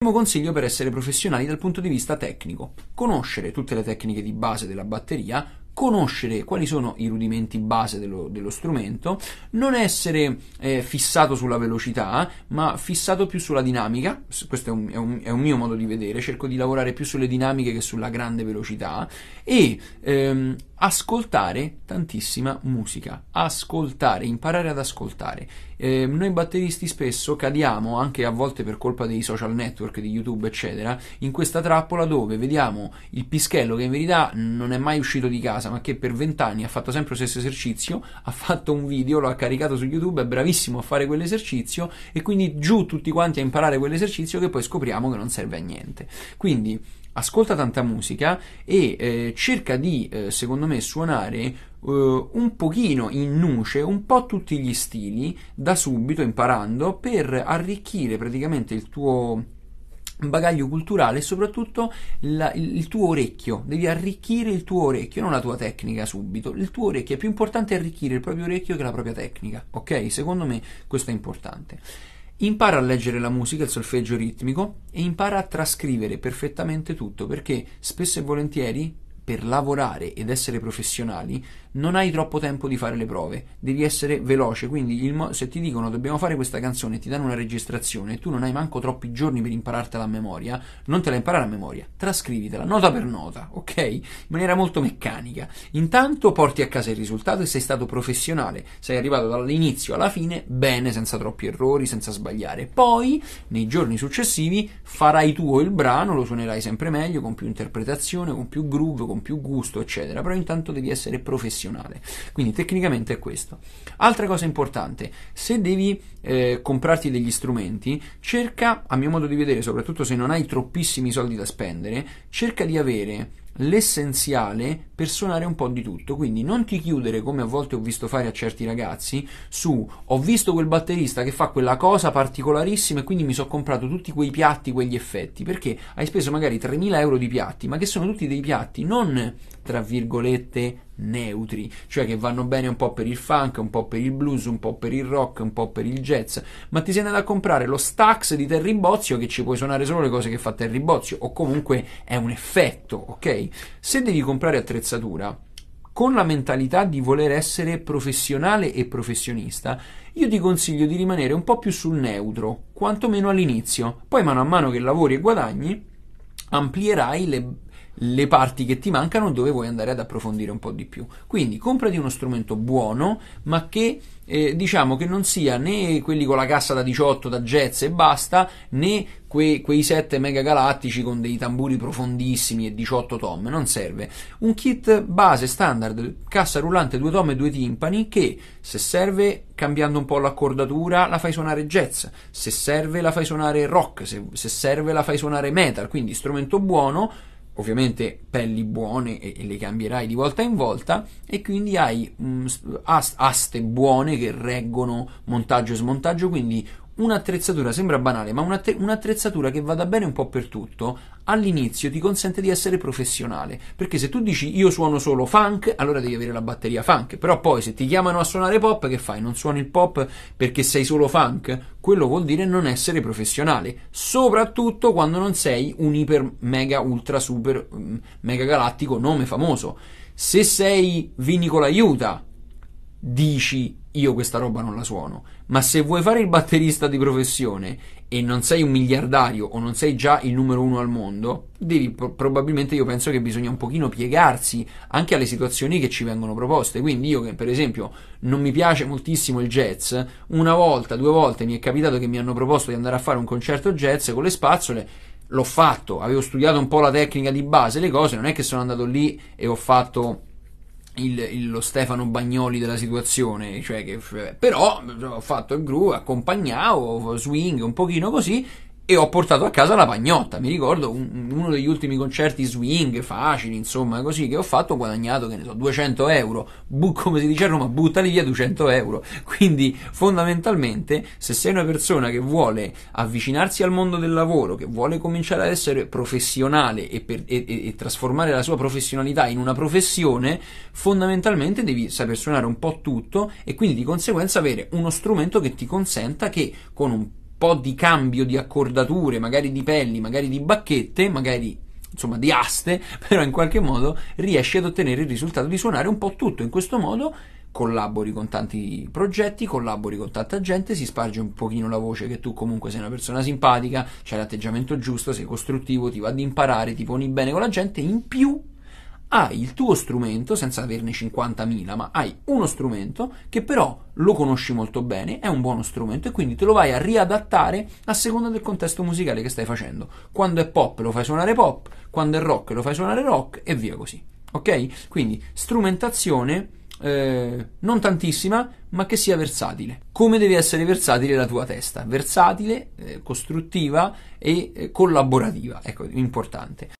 Primo consiglio per essere professionali dal punto di vista tecnico: conoscere tutte le tecniche di base della batteria conoscere quali sono i rudimenti base dello, dello strumento, non essere eh, fissato sulla velocità, ma fissato più sulla dinamica, questo è un, è, un, è un, mio modo di vedere, cerco di lavorare più sulle dinamiche che sulla grande velocità, e ehm, ascoltare tantissima musica, ascoltare, imparare ad ascoltare. Eh, noi batteristi spesso cadiamo, anche a volte per colpa dei social network, di YouTube, eccetera, in questa trappola dove vediamo il pischello che in verità non è mai uscito di casa, casa, ma che per vent'anni ha fatto sempre lo stesso esercizio, ha fatto un video, lo ha caricato su YouTube, è bravissimo a fare quell'esercizio e quindi giù tutti quanti a imparare quell'esercizio che poi scopriamo che non serve a niente. Quindi ascolta tanta musica e eh, cerca di, eh, secondo me, suonare Uh, un pochino in nuce un po' tutti gli stili da subito imparando per arricchire praticamente il tuo un bagaglio culturale e soprattutto la, il, il, tuo orecchio, devi arricchire il tuo orecchio, non la tua tecnica subito, il tuo orecchio, è più importante arricchire il proprio orecchio che la propria tecnica, ok? Secondo me questo è importante. Impara a leggere la musica, il solfeggio ritmico e impara a trascrivere perfettamente tutto perché spesso e volentieri per lavorare ed essere professionali non hai troppo tempo di fare le prove, devi essere veloce, quindi mo- se ti dicono dobbiamo fare questa canzone e ti danno una registrazione e tu non hai manco troppi giorni per imparartela a memoria, non te la imparare a memoria, trascrivitela nota per nota, ok? In maniera molto meccanica. Intanto porti a casa il risultato e sei stato professionale, sei arrivato dall'inizio alla fine bene, senza troppi errori, senza sbagliare. Poi, nei giorni successivi, farai tuo il brano, lo suonerai sempre meglio, con più interpretazione, con più groove, con più gusto, eccetera, però intanto devi essere professionale professionale. Quindi tecnicamente è questo. Altra cosa importante, se devi eh, comprarti degli strumenti, cerca, a mio modo di vedere, soprattutto se non hai troppissimi soldi da spendere, cerca di avere l'essenziale per suonare un po' di tutto. Quindi non ti chiudere, come a volte ho visto fare a certi ragazzi, su ho visto quel batterista che fa quella cosa particolarissima e quindi mi sono comprato tutti quei piatti, quegli effetti, perché hai speso magari 3.000 euro di piatti, ma che sono tutti dei piatti non, tra virgolette, neutri, cioè che vanno bene un po' per il funk, un po' per il blues, un po' per il rock, un po' per il jazz, ma ti sei andato a comprare lo Stax di Terry Bozzio che ci puoi suonare solo le cose che fa Terry Bozzio o comunque è un effetto, ok? Se devi comprare attrezzatura con la mentalità di voler essere professionale e professionista, io ti consiglio di rimanere un po' più sul neutro, quantomeno all'inizio. Poi mano a mano che lavori e guadagni, amplierai le le parti che ti mancano dove vuoi andare ad approfondire un po' di più. Quindi comprati uno strumento buono, ma che eh, diciamo che non sia né quelli con la cassa da 18 da jazz e basta, né que- quei 7 megagalattici con dei tamburi profondissimi e 18 tom, non serve. Un kit base standard, cassa rullante, 2 tom e 2 timpani che se serve cambiando un po' l'accordatura la fai suonare jazz, se serve la fai suonare rock, se, se serve la fai suonare metal, quindi strumento buono ovviamente pelli buone e, e, le cambierai di volta in volta e quindi hai mh, mm, aste buone che reggono montaggio e smontaggio, quindi un'attrezzatura, sembra banale, ma un'attrezzatura che vada bene un po' per tutto, all'inizio ti consente di essere professionale, perché se tu dici io suono solo funk, allora devi avere la batteria funk, però poi se ti chiamano a suonare pop, che fai? Non suoni il pop perché sei solo funk? Quello vuol dire non essere professionale, soprattutto quando non sei un iper mega ultra super mm, mega galattico nome famoso. Se sei Vinicola Aiuta, dici io questa roba non la suono, ma se vuoi fare il batterista di professione e non sei un miliardario o non sei già il numero uno al mondo, devi probabilmente io penso che bisogna un pochino piegarsi anche alle situazioni che ci vengono proposte. Quindi io che per esempio non mi piace moltissimo il jazz, una volta, due volte mi è capitato che mi hanno proposto di andare a fare un concerto jazz con le spazzole l'ho fatto, avevo studiato un po' la tecnica di base, le cose, non è che sono andato lì e ho fatto il, il, lo Stefano Bagnoli della situazione, cioè che, però ho fatto il groove, accompagnavo, swing, un pochino così, e ho portato a casa la pagnotta. Mi ricordo un, uno degli ultimi concerti swing facili, insomma, così che ho fatto. Ho guadagnato, che ne so, 200 euro. Bu, come si dice a Roma, buttali via 200 euro. Quindi, fondamentalmente, se sei una persona che vuole avvicinarsi al mondo del lavoro, che vuole cominciare ad essere professionale e, per, e, e, e trasformare la sua professionalità in una professione, fondamentalmente devi saper suonare un po' tutto e quindi di conseguenza avere uno strumento che ti consenta che con un po' di cambio di accordature, magari di pelli, magari di bacchette, magari insomma di aste, però in qualche modo riesci ad ottenere il risultato di suonare un po' tutto in questo modo collabori con tanti progetti, collabori con tanta gente, si sparge un pochino la voce che tu comunque sei una persona simpatica, c'hai l'atteggiamento giusto, sei costruttivo, ti va ad imparare, ti poni bene con la gente, in più hai il tuo strumento, senza averne 50.000, ma hai uno strumento che però lo conosci molto bene, è un buono strumento e quindi te lo vai a riadattare a seconda del contesto musicale che stai facendo. Quando è pop lo fai suonare pop, quando è rock lo fai suonare rock e via così. Ok? Quindi strumentazione eh, non tantissima, ma che sia versatile. Come deve essere versatile la tua testa? Versatile, eh, costruttiva e eh, collaborativa. Ecco, importante.